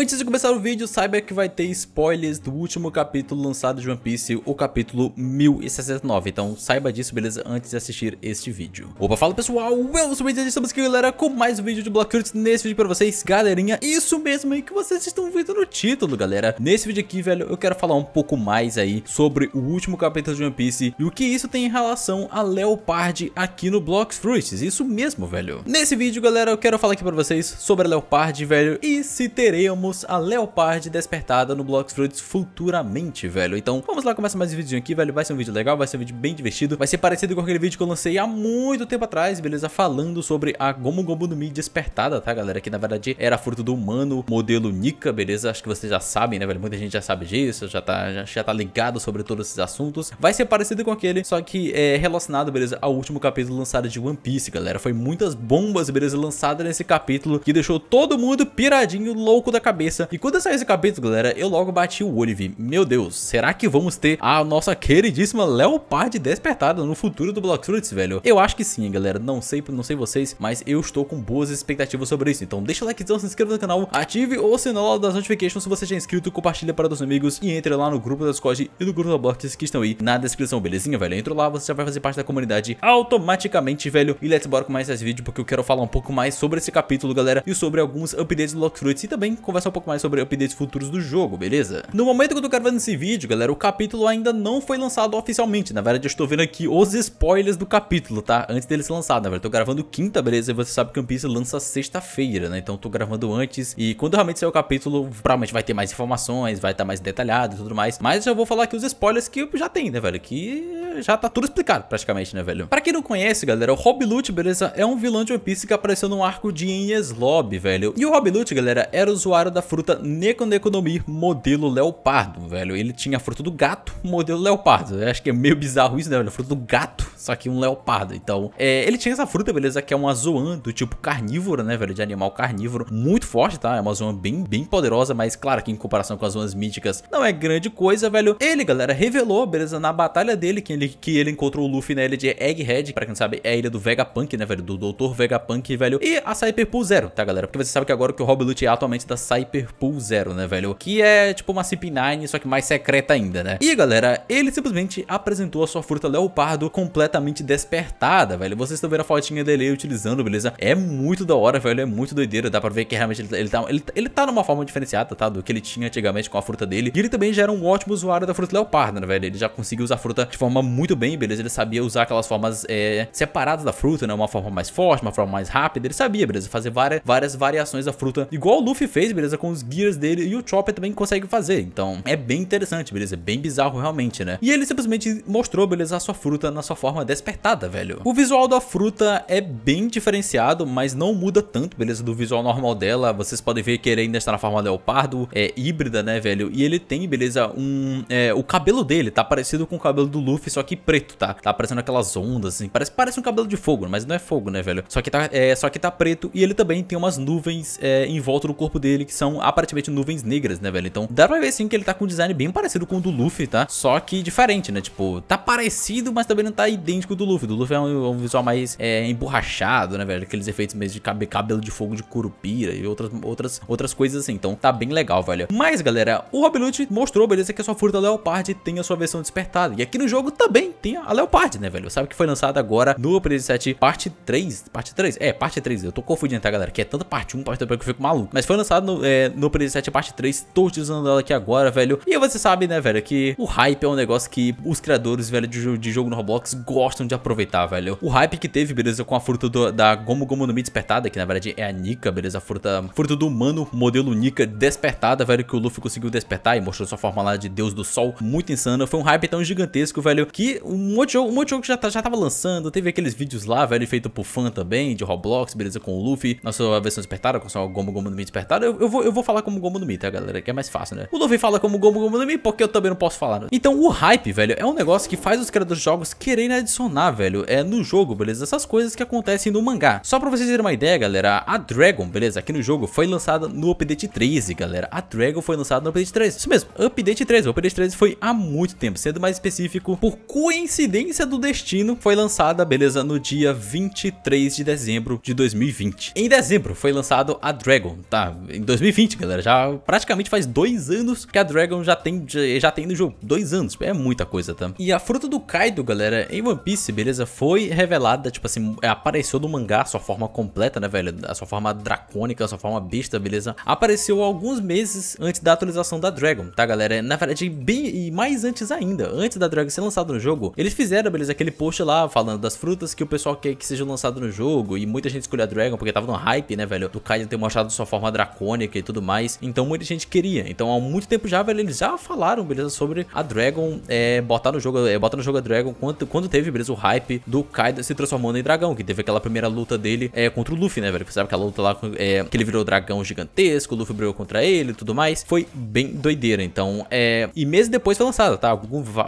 Antes de começar o vídeo, saiba que vai ter spoilers do último capítulo lançado de One Piece, o capítulo 1069, então saiba disso, beleza? Antes de assistir este vídeo. Opa, fala pessoal, eu sou o Benjamin, estamos aqui galera com mais um vídeo de Block Fruits nesse vídeo pra vocês, galerinha, isso mesmo aí que vocês estão vendo no título, galera. Nesse vídeo aqui, velho, eu quero falar um pouco mais aí sobre o último capítulo de One Piece e o que isso tem em relação a Leopard aqui no Block Fruits, isso mesmo, velho. Nesse vídeo, galera, eu quero falar aqui pra vocês sobre a Leopard, velho, e se teremos a Leopard despertada no Blox Fruits futuramente, velho. Então vamos lá, começa mais um videozinho aqui, velho. Vai ser um vídeo legal, vai ser um vídeo bem divertido. Vai ser parecido com aquele vídeo que eu lancei há muito tempo atrás, beleza? Falando sobre a Gomu Gomu no Mi despertada, tá, galera? Que na verdade era fruto do humano, modelo Nika, beleza? Acho que vocês já sabem, né, velho? Muita gente já sabe disso, já tá, já, já tá ligado sobre todos esses assuntos. Vai ser parecido com aquele, só que é relacionado, beleza, ao último capítulo lançado de One Piece, galera. Foi muitas bombas, beleza, lançadas nesse capítulo que deixou todo mundo piradinho, louco da cabeça cabeça. E quando saí esse capítulo, galera, eu logo bati o olho e vi, meu Deus, será que vamos ter a nossa queridíssima Leopard despertada no futuro do Block Fruits, velho? Eu acho que sim, galera, não sei, não sei vocês, mas eu estou com boas expectativas sobre isso. Então deixa o likezão, se inscreva no canal, ative o sinal das notificações se você já é inscrito, compartilha para os amigos e entre lá no grupo da Discord e do grupo da Blocks que estão aí na descrição, belezinha, velho? Entra lá, você já vai fazer parte da comunidade automaticamente, velho. E let's bora com mais esse vídeo, porque eu quero falar um pouco mais sobre esse capítulo, galera, e sobre alguns updates do Block Fruits e também conversar conversar um pouco mais sobre updates futuros do jogo, beleza? No momento que eu tô gravando esse vídeo, galera, o capítulo ainda não foi lançado oficialmente, na verdade eu estou vendo aqui os spoilers do capítulo, tá? Antes dele ser lançado, na verdade, eu tô gravando quinta, beleza? E você sabe que o Piece lança sexta-feira, né? Então eu tô gravando antes e quando realmente sair o capítulo, provavelmente vai ter mais informações, vai estar tá mais detalhado e tudo mais, mas eu vou falar aqui os spoilers que eu já tenho, né, velho? Que já tá tudo explicado praticamente, né, velho? Pra quem não conhece, galera, o Rob Lute, beleza, é um vilão de One Piece que apareceu no arco de Enies Lobby, velho. E o Rob Lute, galera, era usuário da fruta Neko Neko modelo leopardo, velho. Ele tinha a fruta do gato, modelo leopardo. Eu acho que é meio bizarro isso, né, velho? A fruta do gato, só que um leopardo. Então, é, ele tinha essa fruta, beleza, que é uma zoan do tipo carnívoro, né, velho? De animal carnívoro, muito forte, tá? É uma zoan bem, bem poderosa, mas claro que em comparação com as zonas míticas não é grande coisa, velho. Ele, galera, revelou, beleza, na batalha dele que ele, que ele encontrou o Luffy na ilha de Egghead, pra quem não sabe, é a ilha do Vegapunk, né, velho? Do Doutor Vegapunk, velho. E a Cyberpool Zero, tá, galera? Porque você sabe que agora que o Rob Luth é atualmente da Cyberpool Zero, né, velho? Que é tipo uma CP9, só que mais secreta ainda, né? E, galera, ele simplesmente apresentou a sua fruta leopardo completamente despertada, velho. Vocês estão vendo a fotinha dele utilizando, beleza? É muito da hora, velho. É muito doideira. Dá pra ver que realmente ele, ele, tá, ele, ele tá numa forma diferenciada, tá? Do que ele tinha antigamente com a fruta dele. E ele também já era um ótimo usuário da fruta leopardo, né, velho? Ele já conseguiu usar a fruta de forma muito bem, beleza? Ele sabia usar aquelas formas é, separadas da fruta, né? Uma forma mais forte, uma forma mais rápida. Ele sabia, beleza? Fazer várias, várias variações da fruta, igual o Luffy fez, beleza? Com os Gears dele e o Chopper também consegue fazer. Então é bem interessante, beleza? É bem bizarro realmente, né? E ele simplesmente mostrou, beleza? A sua fruta na sua forma despertada, velho. O visual da fruta é bem diferenciado, mas não muda tanto, beleza? Do visual normal dela. Vocês podem ver que ele ainda está na forma leopardo, é híbrida, né, velho? E ele tem, beleza? Um. É, o cabelo dele tá parecido com o cabelo do Luffy, só que preto, tá? Tá aparecendo aquelas ondas, assim, parece, parece um cabelo de fogo, mas não é fogo, né, velho? Só que tá, é, só que tá preto e ele também tem umas nuvens é, em volta do corpo dele que são aparentemente nuvens negras, né, velho? Então dá pra ver, sim, que ele tá com um design bem parecido com o do Luffy, tá? Só que diferente, né? Tipo, tá parecido, mas também não tá idêntico do Luffy. Do Luffy é um, é um visual mais é, emborrachado, né, velho? Aqueles efeitos mesmo de cabe, cabelo de fogo de curupira e outras, outras, outras coisas assim. Então tá bem legal, velho. Mas, galera, o Robin Hood mostrou, beleza, que a sua furta Leopard tem a sua versão despertada. E aqui no jogo também também tem a Leopard, né, velho? Sabe que foi lançada agora no Playstation 7 parte 3. Parte 3? É, parte 3. Eu tô confundindo, tá, galera? Que é tanto parte 1, parte 2 que eu fico maluco. Mas foi lançado no, é, no PS7 parte 3. Tô utilizando ela aqui agora, velho. E você sabe, né, velho, que o hype é um negócio que os criadores, velho, de, de jogo no Roblox gostam de aproveitar, velho. O hype que teve, beleza, com a fruta do, da Gomu Gomu no Mi despertada, que na verdade é a Nika, beleza? A fruta, fruta do humano, modelo Nika despertada, velho, que o Luffy conseguiu despertar e mostrou sua forma lá de Deus do Sol. Muito insano Foi um hype tão gigantesco, velho, que um monte de jogo, um monte de jogo que já, tá, já tava lançando. Teve aqueles vídeos lá, velho, feito por fã também, de Roblox, beleza, com o Luffy. Nossa versão despertada, com só o Gomu Gomu no Mi despertada. Eu, eu, vou, eu vou falar como Gomu no Mi, tá, galera? Que é mais fácil, né? O Luffy fala como Gomu Gomu no Mi porque eu também não posso falar. Né? Então, o hype, velho, é um negócio que faz os criadores de jogos quererem adicionar, velho, é no jogo, beleza? Essas coisas que acontecem no mangá. Só pra vocês terem uma ideia, galera, a Dragon, beleza, aqui no jogo foi lançada no update 13, galera. A Dragon foi lançada no update 13. Isso mesmo, update 13. O update 13 foi há muito tempo, sendo mais específico por coincidência do destino, foi lançada, beleza, no dia 23 de dezembro de 2020. Em dezembro foi lançado a Dragon, tá? Em 2020, galera, já praticamente faz dois anos que a Dragon já tem, já tem no jogo. Dois anos, é muita coisa, tá? E a fruta do Kaido, galera, em One Piece, beleza, foi revelada, tipo assim, é, apareceu no mangá a sua forma completa, né, velho? A sua forma dracônica, a sua forma besta, beleza? Apareceu alguns meses antes da atualização da Dragon, tá, galera? Na verdade, bem e mais antes ainda, antes da Dragon ser lançada no no jogo, eles fizeram, beleza, aquele post lá falando das frutas que o pessoal quer que seja lançado no jogo e muita gente escolheu a Dragon porque tava no hype, né, velho, do Kaiden ter mostrado sua forma dracônica e tudo mais, então muita gente queria. Então há muito tempo já, velho, eles já falaram, beleza, sobre a Dragon é, botar no jogo, é, botar no jogo a Dragon quando, quando teve, beleza, o hype do Kaiden se transformando em dragão, que teve aquela primeira luta dele é, contra o Luffy, né, velho, que sabe aquela luta lá é, que ele virou dragão gigantesco, o Luffy brigou contra ele e tudo mais, foi bem doideira, então, é, e meses depois foi lançado, tá,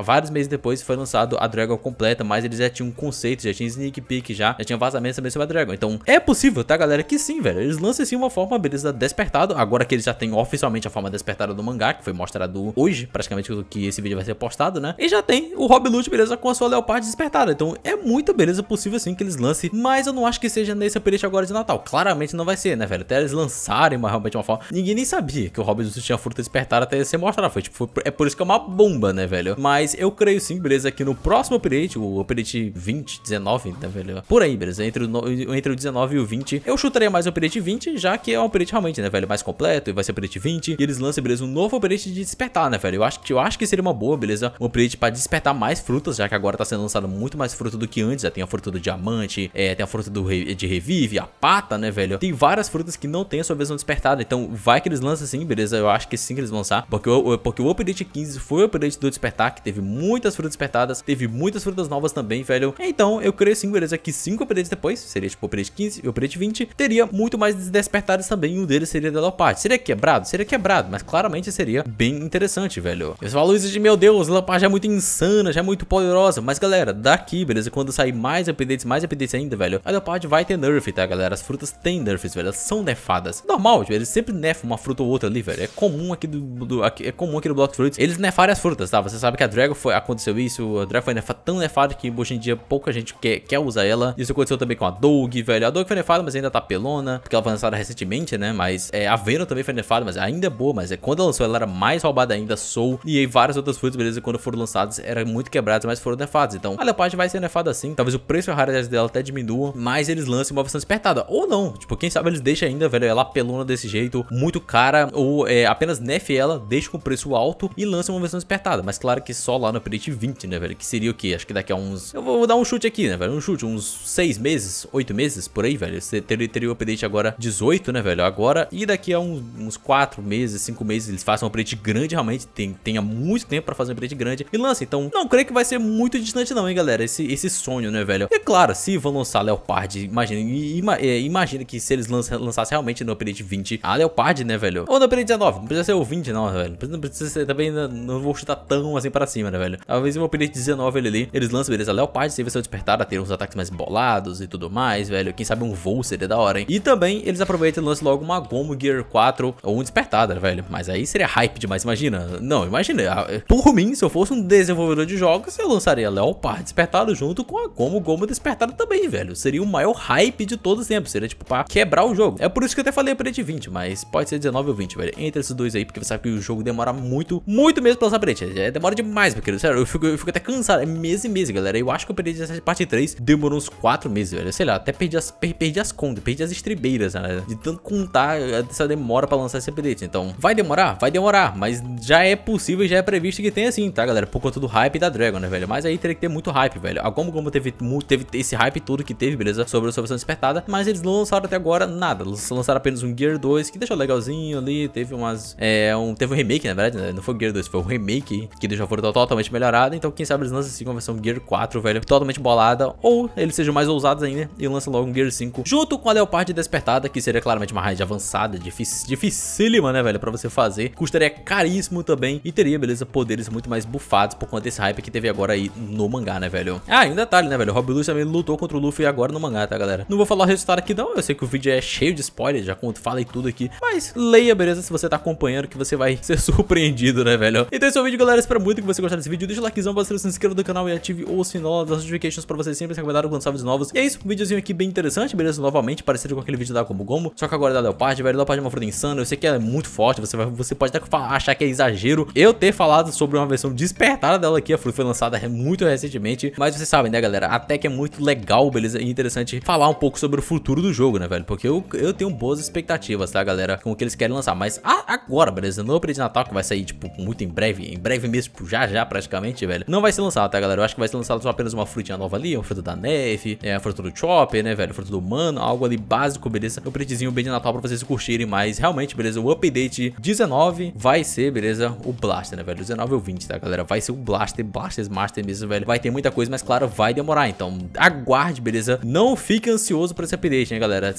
vários meses depois foi lançado a Dragon completa, mas eles já tinham um conceito, já tinha sneak peek já, já tinha vazamento também sobre a Dragon. Então, é possível, tá, galera? Que sim, velho. Eles lançam sim uma forma, beleza, despertada, agora que eles já têm oficialmente a forma despertada do mangá, que foi mostrado hoje, praticamente que esse vídeo vai ser postado, né? E já tem o Rob Lute, beleza, com a sua Leopard despertada. Então, é muita beleza possível sim que eles lancem, mas eu não acho que seja nesse update agora de Natal. Claramente não vai ser, né, velho? Até eles lançarem mas realmente é uma forma. Ninguém nem sabia que o Rob Lute tinha fruta despertada até ser mostrada. Foi tipo, foi, é por isso que é uma bomba, né, velho? Mas eu creio sim, beleza vocês aqui no próximo update, o update 20, 19, tá velho? Por aí, beleza? Entre o, entre o 19 e o 20, eu chutaria mais o update 20, já que é um update realmente, né, velho? Mais completo, e vai ser o update 20, e eles lançam, beleza, um novo update de despertar, né, velho? Eu acho, eu acho que seria uma boa, beleza? Um update pra despertar mais frutas, já que agora tá sendo lançado muito mais fruta do que antes, já tem a fruta do diamante, é, tem a fruta do re, de revive, a pata, né, velho? Tem várias frutas que não tem a sua versão despertada, então vai que eles lançam sim, beleza? Eu acho que sim que eles vão lançar, porque, porque o update 15 foi o update do despertar, que teve muitas frutas despertadas, Teve muitas frutas novas também, velho. Então, eu creio sim, beleza, que 5 updates depois, seria tipo update 15 e update 20, teria muito mais despertados também. Um deles seria da Deloparte. Seria quebrado? Seria quebrado, mas claramente seria bem interessante, velho. Eu falo isso de, meu Deus, Deloparte já é muito insana, já é muito poderosa. Mas, galera, daqui, beleza, quando sair mais updates, mais updates ainda, velho, a Deloparte vai ter nerf, tá, galera? As frutas têm nerfs, velho, elas são nefadas Normal, velho, eles sempre nefam uma fruta ou outra ali, velho. É comum aqui do, do aqui, é comum aqui no Block Fruits, eles nefarem as frutas, tá? Você sabe que a Dragon foi, aconteceu isso, início, a Drive foi nefada, tão nefada que hoje em dia pouca gente quer, quer usar ela. Isso aconteceu também com a Dog, velho. A Dog foi nefada, mas ainda tá pelona, porque ela foi lançada recentemente, né? Mas é, a Venom também foi nefada, mas ainda é boa, mas é, quando ela lançou ela era mais roubada ainda, Soul, e aí várias outras frutas, beleza? Quando foram lançadas, eram muito quebradas, mas foram nefadas. Então, a Leopard vai ser nefada assim. Talvez o preço raridade dela até diminua, mas eles lançam uma versão despertada Ou não, tipo, quem sabe eles deixam ainda, velho, ela pelona desse jeito, muito cara, ou é, apenas nef ela, deixa com preço alto e lança uma versão despertada Mas claro que só lá no Predict 20, né? né, velho? Que seria o quê? Acho que daqui a uns... Eu vou dar um chute aqui, né, velho? Um chute, uns 6 meses, 8 meses, por aí, velho. Você teria, teria o update agora 18, né, velho? Agora, e daqui a uns, uns 4 meses, 5 meses, eles façam um update grande, realmente. Tem, tenha muito tempo pra fazer um update grande e lança. Então, não creio que vai ser muito distante não, hein, galera? Esse, esse sonho, né, velho? E claro, se vão lançar Leopard, imagina, ima, é, imagina que se eles lançassem realmente no update 20 a Leopard, né, velho? Ou no update 19, não precisa ser o 20 não, velho. Não precisa ser, também não vou chutar tão assim pra cima, né, velho? Talvez o update update 19 ele ali, eles lançam, beleza, Leopard, se você despertar a ter uns ataques mais bolados e tudo mais, velho. Quem sabe um voo seria da hora, hein? E também eles aproveitam e lançam logo uma Gomu Gear 4 ou um despertada, velho. Mas aí seria hype demais, imagina. Não, imagina. Por ah, é mim, se eu fosse um desenvolvedor de jogos, eu lançaria Leopard despertado junto com a Gomu Gomu despertada também, velho. Seria o maior hype de todos os tempos. Seria tipo pra quebrar o jogo. É por isso que eu até falei update 20, mas pode ser 19 ou 20, velho. Entre esses dois aí, porque você sabe que o jogo demora muito, muito mesmo pra lançar pra É, demora demais, meu querido. Sério, eu fico, eu fico fico até cansado. É mês e mês, galera. Eu acho que eu perdi dessa parte 3. Demorou uns 4 meses, velho. Sei lá, até perdi as, per, perdi as contas, perdi as estribeiras, né? De tanto contar essa demora pra lançar esse update. Então, vai demorar? Vai demorar. Mas já é possível, já é previsto que tenha assim, tá, galera? Por conta do hype da Dragon, né, velho? Mas aí teria que ter muito hype, velho. A Gomu Gomu teve, teve esse hype todo que teve, beleza? Sobre a solução despertada. Mas eles não lançaram até agora nada. Lançaram apenas um Gear 2, que deixou legalzinho ali. Teve umas. É, um, teve um remake, na verdade, né? Não foi o Gear 2, foi um remake que deixou a totalmente melhorada. Então, quem sabe eles lançam assim uma versão Gear 4, velho, totalmente bolada, ou eles sejam mais ousados ainda e lançam logo um Gear 5, junto com a Leopard Despertada, que seria claramente uma raid avançada, difícil, dificílima, né, velho, pra você fazer, custaria caríssimo também e teria, beleza, poderes muito mais bufados por conta desse hype que teve agora aí no mangá, né, velho. Ah, e um detalhe, né, velho, Rob Luffy também lutou contra o Luffy agora no mangá, tá, galera? Não vou falar o resultado aqui não, eu sei que o vídeo é cheio de spoilers, já falei tudo aqui, mas leia, beleza, se você tá acompanhando que você vai ser surpreendido, né, velho. Então esse é o vídeo, galera, espero muito que você gostasse desse vídeo, deixa o likezão pra você gostou, se inscreva no canal e ative o sininho das notificações para vocês sempre se recomendar com salves novos. E é isso, um videozinho aqui bem interessante, beleza? Novamente, parecido com aquele vídeo da Como Gomo, só que agora é da Leopard, velho, Leopard é uma fruta insana, eu sei que ela é muito forte, você, vai, você pode até achar que é exagero eu ter falado sobre uma versão despertada dela aqui, a fruta foi lançada muito recentemente, mas vocês sabem, né, galera, até que é muito legal, beleza, e interessante falar um pouco sobre o futuro do jogo, né, velho, porque eu, eu tenho boas expectativas, tá, galera, com o que eles querem lançar, mas a, agora, beleza, no upgrade de Natal, que vai sair, tipo, muito em breve, em breve mesmo, tipo, já já praticamente, velho, não não vai ser lançado, tá, galera? Eu acho que vai ser lançado só apenas uma frutinha nova ali, uma fruta da neve, é, a fruta do Chopper, né, velho? Fruta do Mano, algo ali básico, beleza? Um pretezinho bem de Natal pra vocês curtirem, mas realmente, beleza? O update 19 vai ser, beleza? O Blaster, né, velho? 19 ou 20, tá, galera? Vai ser o Blaster, blaster Master mesmo, velho. Vai ter muita coisa, mas claro, vai demorar. Então, aguarde, beleza? Não fique ansioso pra esse update, né, galera?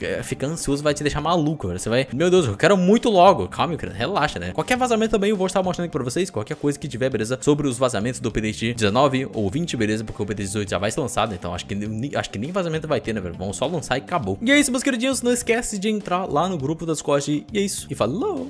É, Ficar ansioso vai te deixar maluco, velho. Você vai, meu Deus, eu quero muito logo. Calma, cara, relaxa, né? Qualquer vazamento também eu vou estar mostrando aqui pra vocês. Qualquer coisa que tiver, beleza? Sobre os vazamentos do update 19 ou 20, beleza? Porque o update 18 já vai ser lançado, então acho que, acho que nem vazamento vai ter, né, velho? Vamos só lançar e acabou. E é isso, meus queridinhos. Não esquece de entrar lá no grupo da Discord. E é isso. E falou!